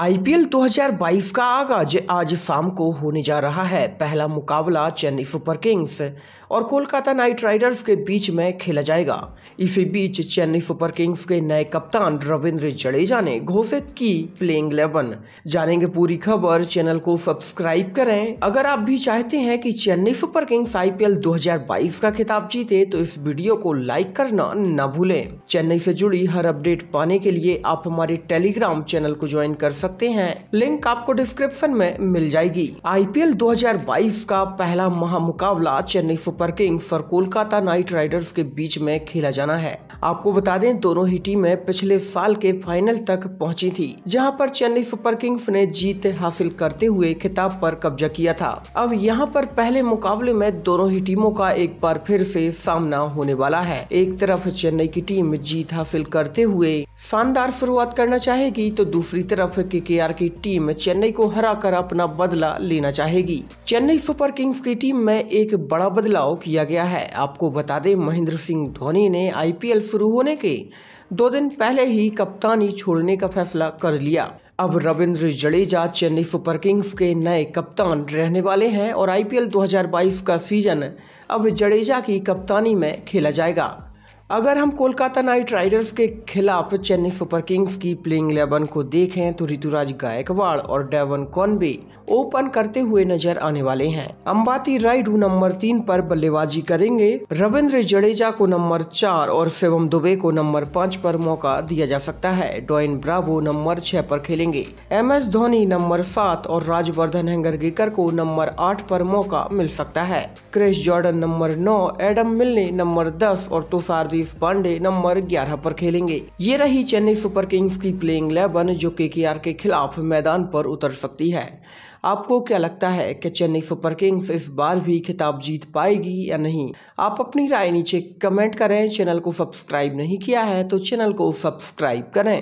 IPL 2022 का आगाज आज शाम को होने जा रहा है पहला मुकाबला चेन्नई सुपर किंग्स और कोलकाता नाइट राइडर्स के बीच में खेला जाएगा इसी बीच चेन्नई सुपर किंग्स के नए कप्तान रविंद्र जडेजा ने घोषित की प्लेइंग इलेवन जानेंगे पूरी खबर चैनल को सब्सक्राइब करें अगर आप भी चाहते हैं कि चेन्नई सुपर किंग्स आईपीएल 2022 का खिताब जीते तो इस वीडियो को लाइक करना न भूलें चेन्नई से जुड़ी हर अपडेट पाने के लिए आप हमारे टेलीग्राम चैनल को ज्वाइन कर सकते सकते हैं लिंक आपको डिस्क्रिप्शन में मिल जाएगी आईपीएल 2022 का पहला महामुकाबला चेन्नई सुपर किंग्स और कोलकाता नाइट राइडर्स के बीच में खेला जाना है आपको बता दें दोनों ही टीमें पिछले साल के फाइनल तक पहुंची थी जहां पर चेन्नई सुपर किंग्स ने जीत हासिल करते हुए खिताब पर कब्जा किया था अब यहां पर पहले मुकाबले में दोनों ही टीमों का एक बार फिर से सामना होने वाला है एक तरफ चेन्नई की टीम जीत हासिल करते हुए शानदार शुरुआत करना चाहेगी तो दूसरी तरफ केकेआर की टीम चेन्नई को हराकर अपना बदला लेना चाहेगी चेन्नई सुपर किंग्स की टीम में एक बड़ा बदलाव किया गया है आपको बता दें महेंद्र सिंह धोनी ने आईपीएल शुरू होने के दो दिन पहले ही कप्तानी छोड़ने का फैसला कर लिया अब रविंद्र जडेजा चेन्नई सुपर किंग्स के नए कप्तान रहने वाले हैं और आईपीएल 2022 का सीजन अब जडेजा की कप्तानी में खेला जाएगा अगर हम कोलकाता नाइट राइडर्स के खिलाफ चेन्नई सुपर किंग्स की प्लेइंग इलेवन को देखें तो ऋतुराज गायकवाड़ और डेवन कॉनबे ओपन करते हुए नजर आने वाले हैं अंबाती राइडू नंबर तीन पर बल्लेबाजी करेंगे रविंद्र जडेजा को नंबर चार और शिवम दुबे को नंबर पाँच पर मौका दिया जा सकता है डॉइन ब्रावो नंबर छह पर खेलेंगे एम एस धोनी नंबर सात और राजवर्धन हेंगरगेकर को नंबर आठ पर मौका मिल सकता है क्रिश जॉर्डन नंबर नौ एडम मिलने नंबर दस और तुषार हरीश पांडे नंबर 11 पर खेलेंगे ये रही चेन्नई सुपर किंग्स की प्लेइंग इलेवन जो के के खिलाफ मैदान पर उतर सकती है आपको क्या लगता है कि चेन्नई सुपर किंग्स इस बार भी खिताब जीत पाएगी या नहीं आप अपनी राय नीचे कमेंट करें चैनल को सब्सक्राइब नहीं किया है तो चैनल को सब्सक्राइब करें